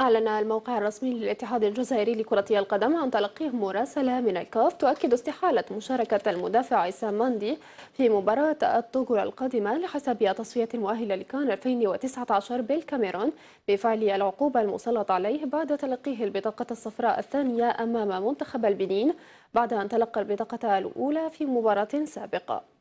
أعلن الموقع الرسمي للاتحاد الجزائري لكرة القدم عن تلقيه مراسلة من الكاف تؤكد استحالة مشاركة المدافع عصام ماندي في مباراة الطوغو القادمة لحسب تصفية المؤهلة لكان 2019 بالكاميرون بفعل العقوبة المسلطة عليه بعد تلقيه البطاقة الصفراء الثانية أمام منتخب البنين بعد أن تلقى البطاقة الأولى في مباراة سابقة